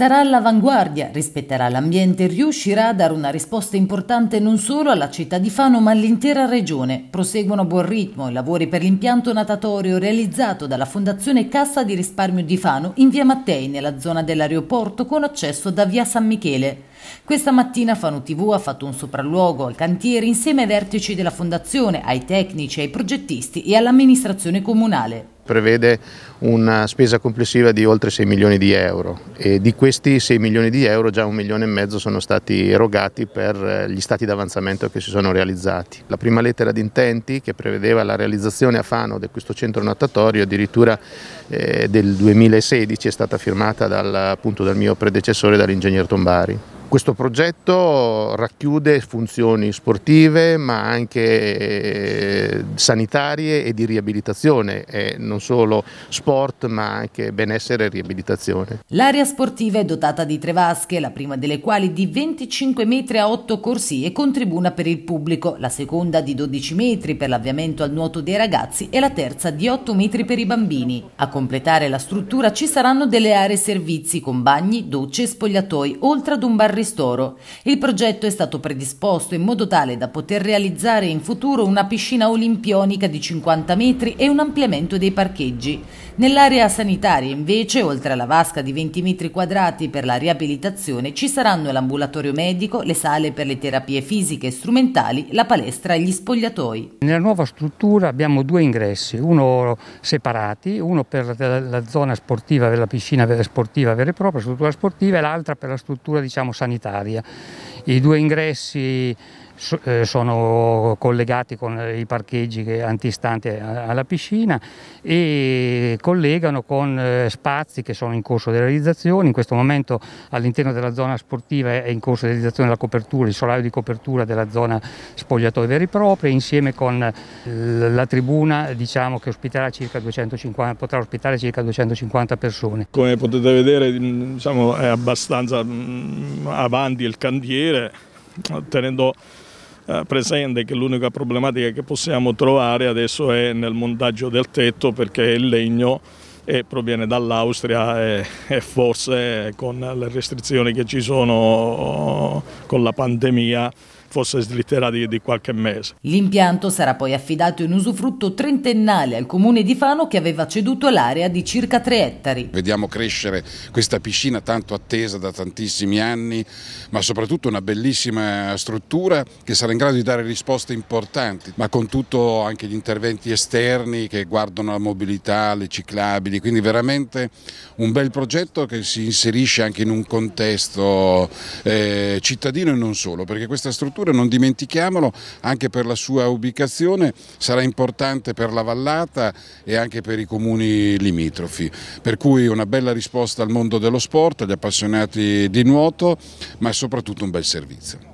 sarà all'avanguardia, rispetterà l'ambiente e riuscirà a dare una risposta importante non solo alla città di Fano ma all'intera regione. Proseguono a buon ritmo i lavori per l'impianto natatorio realizzato dalla Fondazione Cassa di Risparmio di Fano in via Mattei nella zona dell'aeroporto con accesso da via San Michele. Questa mattina Fano TV ha fatto un sopralluogo al cantiere insieme ai vertici della fondazione, ai tecnici, ai progettisti e all'amministrazione comunale prevede una spesa complessiva di oltre 6 milioni di euro e di questi 6 milioni di euro già un milione e mezzo sono stati erogati per eh, gli stati d'avanzamento che si sono realizzati. La prima lettera di intenti che prevedeva la realizzazione a Fano di questo centro natatorio addirittura eh, del 2016 è stata firmata dal, appunto, dal mio predecessore, dall'ingegner Tombari. Questo progetto racchiude funzioni sportive ma anche eh, sanitarie e di riabilitazione, e non solo sport ma anche benessere e riabilitazione. L'area sportiva è dotata di tre vasche, la prima delle quali di 25 metri a 8 corsie con tribuna per il pubblico, la seconda di 12 metri per l'avviamento al nuoto dei ragazzi e la terza di 8 metri per i bambini. A completare la struttura ci saranno delle aree servizi con bagni, docce e spogliatoi, oltre ad un barricone ristoro. Il progetto è stato predisposto in modo tale da poter realizzare in futuro una piscina olimpionica di 50 metri e un ampliamento dei parcheggi. Nell'area sanitaria invece, oltre alla vasca di 20 metri quadrati per la riabilitazione, ci saranno l'ambulatorio medico, le sale per le terapie fisiche e strumentali, la palestra e gli spogliatoi. Nella nuova struttura abbiamo due ingressi, uno separati, uno per la zona sportiva, della piscina sportiva vera e propria, struttura sportiva e l'altra per la struttura diciamo, sanitaria sanitaria. I due ingressi eh, sono collegati con i parcheggi antistanti alla piscina e collegano con eh, spazi che sono in corso di realizzazione, in questo momento all'interno della zona sportiva è in corso di realizzazione la copertura, il solaio di copertura della zona spogliatoi veri e propri, insieme con eh, la tribuna diciamo, che potrà ospitare circa 250 persone. Come potete vedere mm, diciamo, è abbastanza mm, avanti il cantiere, tenendo eh, presente che l'unica problematica che possiamo trovare adesso è nel montaggio del tetto perché il legno e eh, proviene dall'Austria e, e, forse con le restrizioni che ci sono con la pandemia fosse slittera di, di qualche mese. L'impianto sarà poi affidato in usufrutto trentennale al comune di Fano che aveva ceduto l'area di circa 3 ettari. Vediamo crescere questa piscina tanto attesa da tantissimi anni, ma soprattutto una bellissima struttura che sarà in grado di dare risposte importanti, ma con tutto anche gli interventi esterni che guardano la mobilità, le ciclabili, quindi veramente un bel progetto che si inserisce anche in un contesto eh, cittadino e non solo, perché questa struttura infrastrutture, non dimentichiamolo, anche per la sua ubicazione sarà importante per la vallata e anche per i comuni limitrofi. Per cui una bella risposta al mondo dello sport, agli appassionati di nuoto, ma soprattutto un bel servizio.